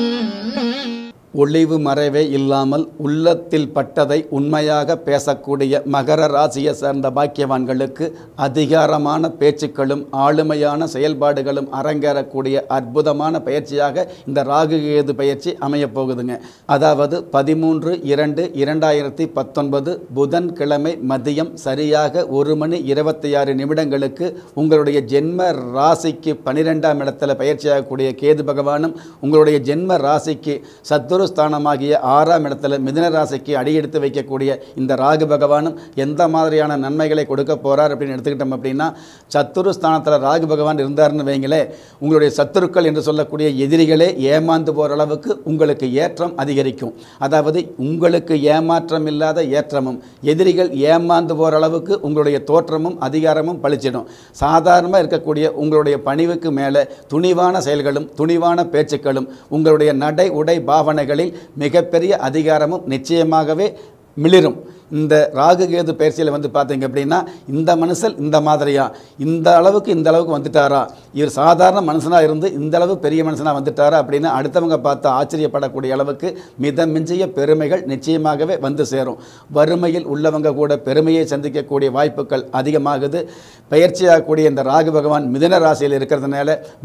Mm-hmm. ஒளிவு மறைவே இல்லாமல் உள்ளத்தில் பட்டதை உண்மையாக பேசக்கூடிய மகர ராசியை சேர்ந்த பாக்கியவான்களுக்கு அதிகாரமான பேச்சுக்களும் ஆளுமையான செயல்பாடுகளும் அரங்கேறக்கூடிய அற்புதமான பயிற்சியாக இந்த ராகு கேது பயிற்சி அமையப்போகுதுங்க அதாவது பதிமூன்று இரண்டு இரண்டாயிரத்தி பத்தொன்பது புதன்கிழமை மதியம் சரியாக ஒரு மணி இருபத்தி ஆறு நிமிடங்களுக்கு உங்களுடைய ஜென்ம ராசிக்கு பனிரெண்டாம் இடத்தில் பயிற்சியாகக்கூடிய கேது பகவானும் உங்களுடைய ஜென்ம ராசிக்கு சத்துரு பூர்வ ஸ்தானமாகிய ஆறாம் இடத்துல மிதுன ராசிக்கு அடியெடுத்து வைக்கக்கூடிய இந்த ராகு பகவானும் எந்த மாதிரியான நன்மைகளை கொடுக்க போகிறார் அப்படின்னு எடுத்துக்கிட்டோம் அப்படின்னா சத்துரு ஸ்தானத்தில் ராகு பகவான் இருந்தார்னு வைங்களே உங்களுடைய சத்துருக்கள் என்று சொல்லக்கூடிய எதிரிகளே ஏமாந்து போகிற அளவுக்கு உங்களுக்கு ஏற்றம் அதிகரிக்கும் அதாவது உங்களுக்கு ஏமாற்றம் இல்லாத ஏற்றமும் எதிரிகள் ஏமாந்து போகிற அளவுக்கு உங்களுடைய தோற்றமும் அதிகாரமும் பழிச்சிடும் சாதாரணமாக இருக்கக்கூடிய உங்களுடைய பணிவுக்கு மேலே துணிவான செயல்களும் துணிவான பேச்சுக்களும் உங்களுடைய நடை உடை பாவனைகள் பகுதிகளில் மிகப்பெரிய அதிகாரமும் நிச்சயமாகவே மிளிரும் இந்த ராகு கேது பயிற்சியில் வந்து பார்த்தீங்க அப்படின்னா இந்த மனுஷன் இந்த மாதிரியா இந்த அளவுக்கு இந்த அளவுக்கு வந்துட்டாரா இவர் சாதாரண மனுஷனாக இருந்து இந்த அளவு பெரிய மனுஷனாக வந்துட்டாரா அப்படின்னு அடுத்தவங்க பார்த்து ஆச்சரியப்படக்கூடிய அளவுக்கு மித மிஞ்சிய பெருமைகள் நிச்சயமாகவே வந்து சேரும் வறுமையில் உள்ளவங்க கூட பெருமையை சந்திக்கக்கூடிய வாய்ப்புகள் அதிகமாகுது பயிற்சியாகக்கூடிய இந்த ராகு பகவான் மிதன ராசியில் இருக்கிறதுனால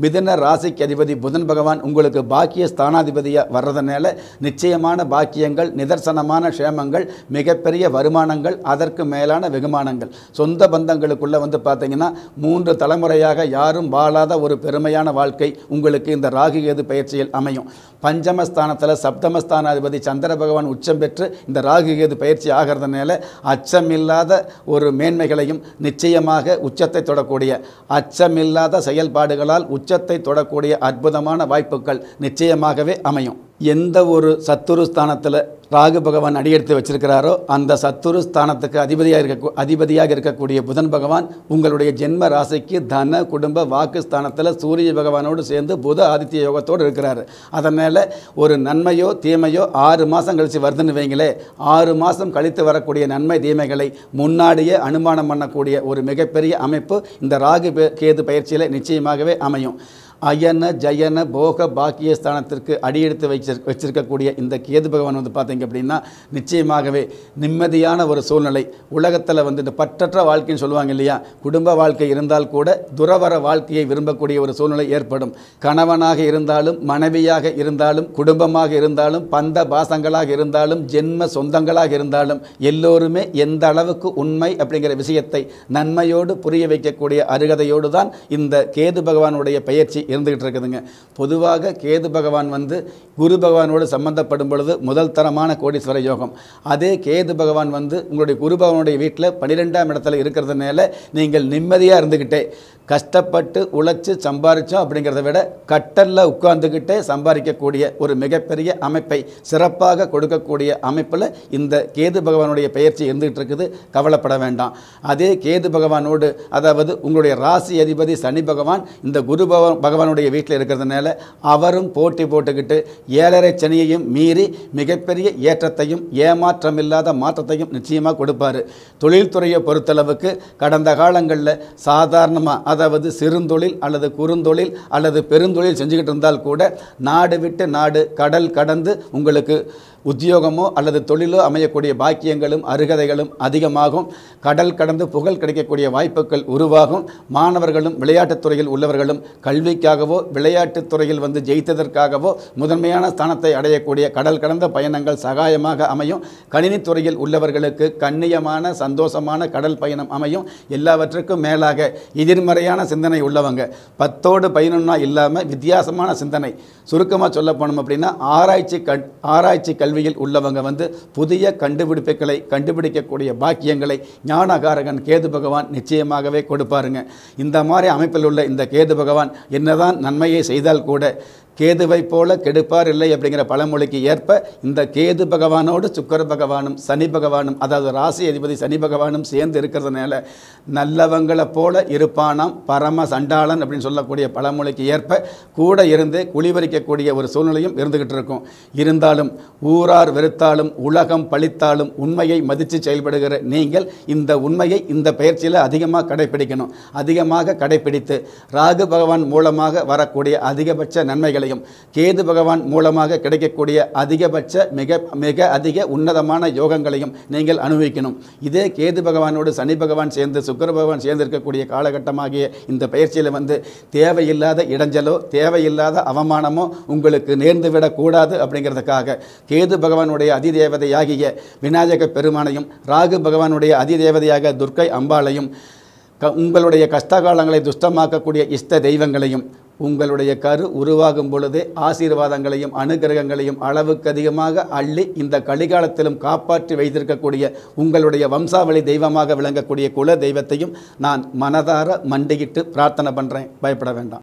மிதன ராசிக்கு அதிபதி புதன் பகவான் உங்களுக்கு பாக்கிய ஸ்தானாதிபதியாக வர்றதுனால நிச்சயமான பாக்கியங்கள் நிதர்சனமான க்ஷேமங்கள் மிகப்பெரிய வருமானங்கள் அதற்கு மேலான வெகுமானங்கள் சொந்த பந்தங்களுக்குள்ளே வந்து பார்த்தீங்கன்னா மூன்று தலைமுறையாக யாரும் வாழாத ஒரு பெருமையான வாழ்க்கை உங்களுக்கு இந்த ராகு கேது பயிற்சியில் அமையும் பஞ்சமஸ்தானத்தில் சப்தமஸ்தானாதிபதி சந்திர பகவான் உச்சம் பெற்று இந்த ராகு கேது பயிற்சி ஆகிறதுனால அச்சமில்லாத ஒரு மேன்மைகளையும் நிச்சயமாக உச்சத்தை தொடக்கூடிய அச்சமில்லாத செயல்பாடுகளால் உச்சத்தை தொடக்கூடிய அற்புதமான வாய்ப்புகள் நிச்சயமாகவே அமையும் எந்த ஒரு சத்துரு ஸ்தானத்தில் ராகு பகவான் அடியெடுத்து வச்சிருக்கிறாரோ அந்த சத்துரு ஸ்தானத்துக்கு அதிபதியாக இருக்க அதிபதியாக இருக்கக்கூடிய புதன் பகவான் உங்களுடைய ஜென்ம ராசிக்கு தன குடும்ப வாக்கு ஸ்தானத்தில் சூரிய பகவானோடு சேர்ந்து புத ஆதித்ய யோகத்தோடு இருக்கிறாரு அதன் மேலே ஒரு நன்மையோ தீமையோ ஆறு மாதம் கழித்து வருதுன்னு வைங்களே ஆறு மாதம் கழித்து வரக்கூடிய நன்மை தீமைகளை முன்னாடியே அனுமானம் பண்ணக்கூடிய ஒரு மிகப்பெரிய அமைப்பு இந்த ராகு கேது பயிற்சியில் நிச்சயமாகவே அமையும் அயன ஜயன போக பாக்கியஸ்தானத்திற்கு அடியெடுத்து வச்சிரு வச்சிருக்கக்கூடிய இந்த கேது பகவான் வந்து பார்த்தீங்க அப்படின்னா நிச்சயமாகவே நிம்மதியான ஒரு சூழ்நிலை உலகத்தில் வந்து இந்த பற்றற்ற வாழ்க்கைன்னு சொல்லுவாங்க இல்லையா குடும்ப வாழ்க்கை இருந்தால் கூட துறவர வாழ்க்கையை விரும்பக்கூடிய ஒரு சூழ்நிலை ஏற்படும் கணவனாக இருந்தாலும் மனைவியாக இருந்தாலும் குடும்பமாக இருந்தாலும் பந்த பாசங்களாக இருந்தாலும் ஜென்ம சொந்தங்களாக இருந்தாலும் எல்லோருமே எந்த அளவுக்கு உண்மை அப்படிங்கிற விஷயத்தை நன்மையோடு புரிய வைக்கக்கூடிய அருகதையோடு தான் இந்த கேது பகவானுடைய பயிற்சி இருந்துக்கிட்டு இருக்குதுங்க பொதுவாக கேது பகவான் வந்து குரு பகவானோடு சம்மந்தப்படும் பொழுது முதல் தரமான கோடீஸ்வர யோகம் அதே கேது பகவான் வந்து உங்களுடைய குரு பகவானுடைய வீட்டில் பன்னிரெண்டாம் இடத்துல இருக்கிறதுனால நீங்கள் நிம்மதியாக இருந்துக்கிட்டே கஷ்டப்பட்டு உழைச்சி சம்பாரித்தோம் அப்படிங்கிறத விட கட்டலில் உட்கார்ந்துக்கிட்டே சம்பாதிக்கக்கூடிய ஒரு மிகப்பெரிய அமைப்பை சிறப்பாக கொடுக்கக்கூடிய அமைப்பில் இந்த கேது பகவானுடைய பயிற்சி இருந்துகிட்டு இருக்குது கவலைப்பட வேண்டாம் அதே கேது பகவானோடு அதாவது உங்களுடைய ராசி அதிபதி சனி பகவான் இந்த குரு பகவானுடைய வீட்டில் இருக்கிறதுனால அவரும் போட்டி போட்டுக்கிட்டு ஏழரை சனியையும் மீறி மிகப்பெரிய ஏற்றத்தையும் ஏமாற்றம் இல்லாத மாற்றத்தையும் நிச்சயமாக கொடுப்பார் தொழில்துறையை பொறுத்தளவுக்கு கடந்த காலங்களில் சாதாரணமாக அதாவது சிறுந்தொழில் அல்லது குறுந்தொழில் அல்லது பெருந்தொழில் செஞ்சுக்கிட்டு இருந்தால் கூட நாடு விட்டு நாடு கடல் கடந்து உங்களுக்கு உத்தியோகமோ அல்லது தொழிலோ அமையக்கூடிய பாக்கியங்களும் அருகதைகளும் அதிகமாகும் கடல் கடந்து புகழ் கிடைக்கக்கூடிய வாய்ப்புகள் உருவாகும் மாணவர்களும் விளையாட்டுத் துறையில் உள்ளவர்களும் கல்விக்காகவோ விளையாட்டுத் துறையில் வந்து ஜெயித்ததற்காகவோ முதன்மையான ஸ்தானத்தை அடையக்கூடிய கடல் கடந்த பயணங்கள் சகாயமாக அமையும் கணினித்துறையில் உள்ளவர்களுக்கு கண்ணியமான சந்தோஷமான கடல் பயணம் அமையும் எல்லாவற்றுக்கும் மேலாக எதிர்மறை வெளிப்படையான சிந்தனை உள்ளவங்க பத்தோடு பதினொன்னா இல்லாமல் வித்தியாசமான சிந்தனை சுருக்கமாக சொல்ல போனோம் அப்படின்னா ஆராய்ச்சி கண் ஆராய்ச்சி கல்வியில் உள்ளவங்க வந்து புதிய கண்டுபிடிப்புகளை கண்டுபிடிக்கக்கூடிய பாக்கியங்களை ஞானகாரகன் கேது பகவான் நிச்சயமாகவே கொடுப்பாருங்க இந்த மாதிரி அமைப்பில் உள்ள இந்த கேது பகவான் என்னதான் நன்மையை செய்தால் கூட கேதுவை போல கெடுப்பார் இல்லை அப்படிங்கிற பழமொழிக்கு ஏற்ப இந்த கேது பகவானோடு சுக்கர பகவானும் சனி பகவானும் அதாவது ராசி அதிபதி சனி பகவானும் சேர்ந்து இருக்கிறதுனால நல்லவங்களை போல இருப்பானாம் பரம சண்டாளன் அப்படின்னு சொல்லக்கூடிய பழமொழிக்கு ஏற்ப கூட இருந்து குளிவரிக்கக்கூடிய ஒரு சூழ்நிலையும் இருந்துக்கிட்டு இருக்கும் இருந்தாலும் ஊரார் வெறுத்தாலும் உலகம் பழித்தாலும் உண்மையை மதித்து செயல்படுகிற நீங்கள் இந்த உண்மையை இந்த பயிற்சியில் அதிகமாக கடைபிடிக்கணும் அதிகமாக கடைபிடித்து ராகு பகவான் மூலமாக வரக்கூடிய அதிகபட்ச நன்மைகளை நிலையம் கேது பகவான் மூலமாக கிடைக்கக்கூடிய அதிகபட்ச மிக மிக அதிக உன்னதமான யோகங்களையும் நீங்கள் அனுபவிக்கணும் இதே கேது பகவானோடு சனி பகவான் சேர்ந்து சுக்கர பகவான் சேர்ந்திருக்கக்கூடிய காலகட்டமாகிய இந்த பயிற்சியில் வந்து தேவையில்லாத இடைஞ்சலோ தேவையில்லாத அவமானமோ உங்களுக்கு நேர்ந்துவிடக்கூடாது அப்படிங்கிறதுக்காக கேது பகவானுடைய அதிதேவதையாகிய விநாயக பெருமானையும் ராகு பகவானுடைய அதிதேவதையாக துர்க்கை அம்பாளையும் உங்களுடைய கஷ்டகாலங்களை துஷ்டமாக்கக்கூடிய இஷ்ட தெய்வங்களையும் உங்களுடைய கரு உருவாகும் பொழுதே ஆசீர்வாதங்களையும் அனுகிரகங்களையும் அளவுக்கு அதிகமாக அள்ளி இந்த கலிகாலத்திலும் காப்பாற்றி வைத்திருக்கக்கூடிய உங்களுடைய வம்சாவளி தெய்வமாக விளங்கக்கூடிய குல தெய்வத்தையும் நான் மனதார மண்டியிட்டு பிரார்த்தனை பண்ணுறேன் பயப்பட வேண்டாம்